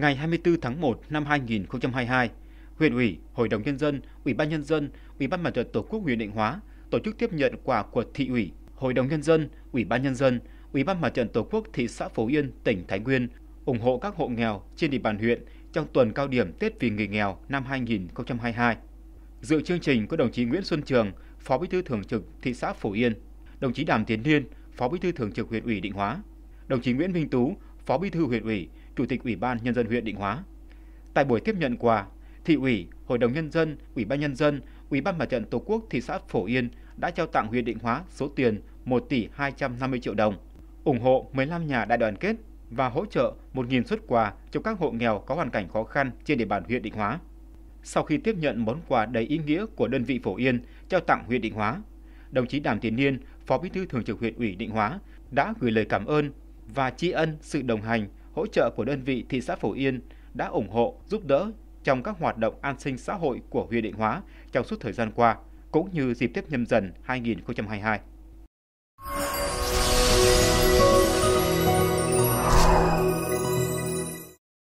ngày 24 tháng 1 năm 2022, huyện ủy, hội đồng nhân dân, ủy ban nhân dân, ủy ban mặt trận tổ quốc huyện Định Hóa tổ chức tiếp nhận quà của thị ủy, hội đồng nhân dân, ủy ban nhân dân, ủy ban mặt trận tổ quốc thị xã Phú Yên, tỉnh Thái Nguyên ủng hộ các hộ nghèo trên địa bàn huyện trong tuần cao điểm Tết vì người nghèo năm 2022. Dự chương trình có đồng chí Nguyễn Xuân Trường, Phó Bí thư Thường trực thị xã Phú Yên, đồng chí Đàm Tiến Liên, Phó Bí thư Thường trực huyện ủy Định Hóa, đồng chí Nguyễn Minh Tú, Phó Bí thư huyện ủy, Chủ tịch Ủy ban Nhân dân huyện Định Hóa. Tại buổi tiếp nhận quà, Thị ủy, Hội đồng Nhân dân, Ủy ban Nhân dân, Ủy ban Mặt trận Tổ quốc thị xã Phổ Yên đã trao tặng huyện Định Hóa số tiền 1 tỷ 250 triệu đồng, ủng hộ 15 nhà đại đoàn kết và hỗ trợ 1.000 xuất quà cho các hộ nghèo có hoàn cảnh khó khăn trên địa bàn huyện Định Hóa. Sau khi tiếp nhận món quà đầy ý nghĩa của đơn vị Phổ Yên trao tặng huyện Định Hóa, đồng chí Đàm Tiến Niên, Phó Bí thư Thường trực huyện ủy Định Hóa đã gửi lời cảm ơn và tri ân sự đồng hành hỗ trợ của đơn vị thị xã Phổ Yên đã ủng hộ, giúp đỡ trong các hoạt động an sinh xã hội của huyện Định Hóa trong suốt thời gian qua, cũng như dịp Tết nhâm dần 2022.